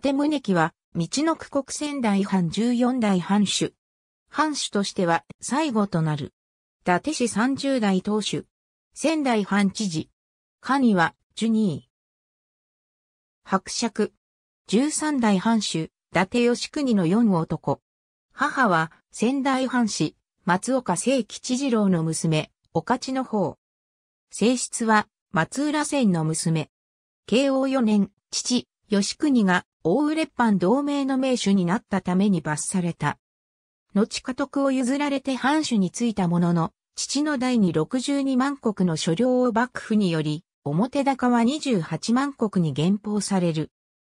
達宗木は、道の区国仙台藩14代藩主。藩主としては最後となる。伊達氏30代当主。仙台藩知事。カには、ジュニー。伯爵。13代藩主、伊達義国の4男。母は、仙台藩士、松岡聖吉次郎の娘、おかちの方。正室は、松浦仙の娘。慶応4年、父、義国が大パ藩同盟の名手になったために罰された。後家督を譲られて藩主についたものの、父の代に62万国の所領を幕府により、表高は28万国に減俸される。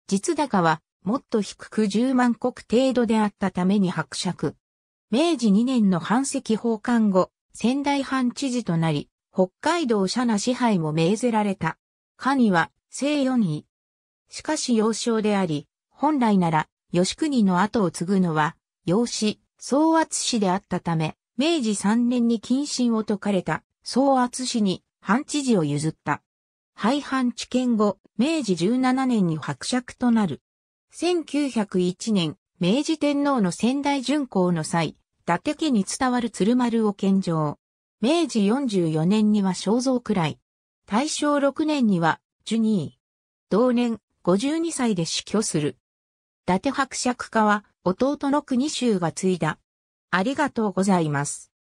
実高はもっと低く10万国程度であったために伯爵。明治2年の藩籍奉還後、仙台藩知事となり、北海道社な支配も命ぜられた。下には、西四位、しかし幼少であり、本来なら、吉国の後を継ぐのは、養子、総圧氏であったため、明治3年に謹慎を解かれた、総圧氏に、藩知事を譲った。廃藩置県後、明治17年に伯爵となる。1901年、明治天皇の仙台巡行の際、伊達家に伝わる鶴丸を献上。明治44年には肖像くらい。大正6年には、ジュニー。同年、52歳で死去する。伊達伯爵家は弟の国衆が継いだ。ありがとうございます。